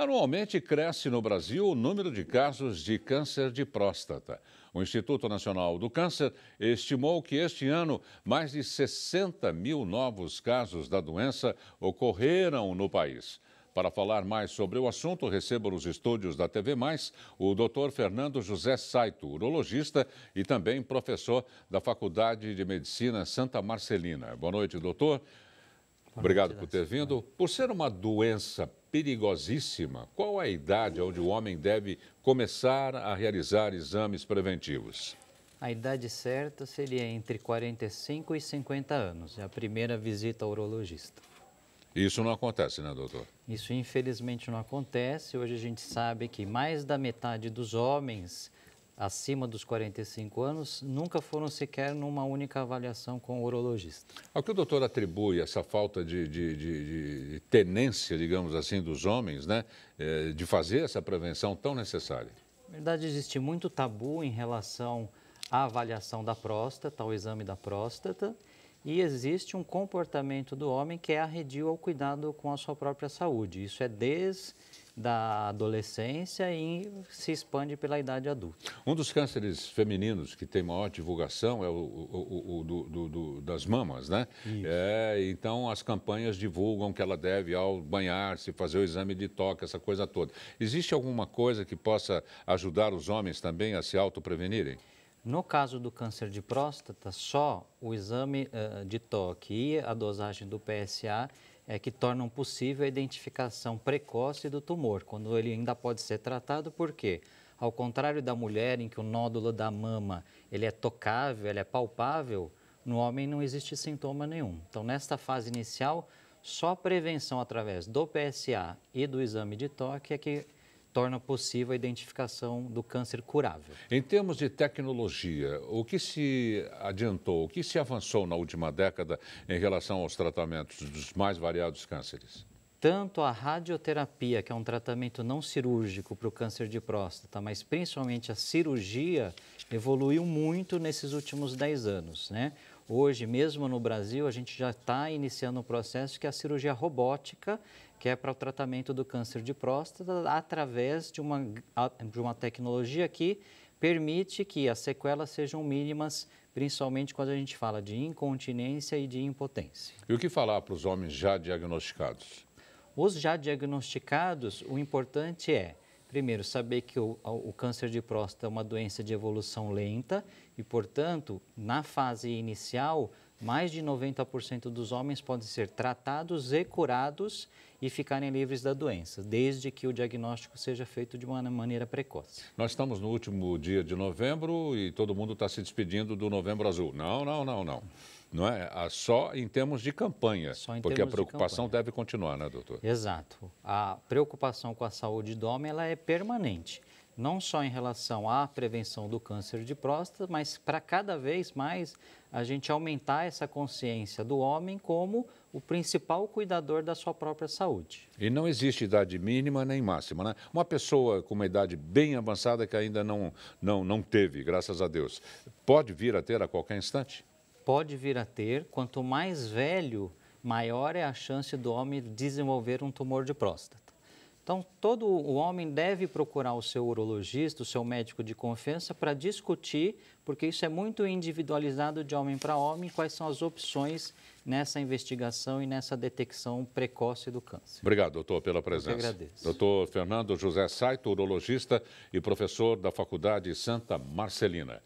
Anualmente cresce no Brasil o número de casos de câncer de próstata. O Instituto Nacional do Câncer estimou que este ano mais de 60 mil novos casos da doença ocorreram no país. Para falar mais sobre o assunto, recebo nos estúdios da TV Mais o Dr. Fernando José Saito, urologista e também professor da Faculdade de Medicina Santa Marcelina. Boa noite, doutor. Tá Obrigado por ter vindo. Por ser uma doença perigosíssima, qual a idade onde o homem deve começar a realizar exames preventivos? A idade certa seria entre 45 e 50 anos, é a primeira visita ao urologista. Isso não acontece, né, doutor? Isso infelizmente não acontece. Hoje a gente sabe que mais da metade dos homens acima dos 45 anos nunca foram sequer numa única avaliação com o urologista. Ao que o doutor atribui essa falta de, de, de, de tenência, digamos assim, dos homens, né, eh, de fazer essa prevenção tão necessária? Na verdade, existe muito tabu em relação à avaliação da próstata, ao exame da próstata, e existe um comportamento do homem que é arredio ao cuidado com a sua própria saúde. Isso é desde da adolescência e se expande pela idade adulta. Um dos cânceres femininos que tem maior divulgação é o, o, o, o do, do, das mamas, né? É, então, as campanhas divulgam que ela deve, ao banhar-se, fazer o exame de toque, essa coisa toda. Existe alguma coisa que possa ajudar os homens também a se autoprevenirem? No caso do câncer de próstata, só o exame uh, de toque e a dosagem do PSA é, que tornam possível a identificação precoce do tumor, quando ele ainda pode ser tratado, porque Ao contrário da mulher, em que o nódulo da mama ele é tocável, ele é palpável, no homem não existe sintoma nenhum. Então, nesta fase inicial, só a prevenção através do PSA e do exame de toque é que torna possível a identificação do câncer curável. Em termos de tecnologia, o que se adiantou, o que se avançou na última década em relação aos tratamentos dos mais variados cânceres? Tanto a radioterapia, que é um tratamento não cirúrgico para o câncer de próstata, mas principalmente a cirurgia, evoluiu muito nesses últimos 10 anos. Né? Hoje, mesmo no Brasil, a gente já está iniciando um processo que é a cirurgia robótica, que é para o tratamento do câncer de próstata, através de uma, de uma tecnologia que permite que as sequelas sejam mínimas, principalmente quando a gente fala de incontinência e de impotência. E o que falar para os homens já diagnosticados? Os já diagnosticados, o importante é Primeiro, saber que o, o, câncer de próstata é uma doença de evolução lenta e, portanto, na fase inicial, mais de 90% dos homens podem ser tratados e curados e ficarem livres da doença, desde que o diagnóstico seja feito de uma maneira precoce. Nós estamos no último dia de novembro e todo mundo está se despedindo do Novembro Azul. Não, não, não, não não é? Ah, só em termos de campanha, porque a preocupação de deve continuar, né, doutor? Exato. A preocupação com a saúde do homem ela é permanente, não só em relação à prevenção do câncer de próstata, mas para cada vez mais a gente aumentar essa consciência do homem como o principal cuidador da sua própria saúde. E não existe idade mínima nem máxima, né? Uma pessoa com uma idade bem avançada que ainda não, não, não teve, graças a Deus, pode vir a ter a qualquer instante? pode vir a ter, quanto mais velho, maior é a chance do homem desenvolver um tumor de próstata. Então, todo o homem deve procurar o seu urologista, o seu médico de confiança, para discutir, porque isso é muito individualizado de homem para homem, quais são as opções nessa investigação e nessa detecção precoce do câncer. Obrigado, doutor, pela presença. Eu que agradeço. Doutor Fernando José Saito, urologista e professor da Faculdade Santa Marcelina.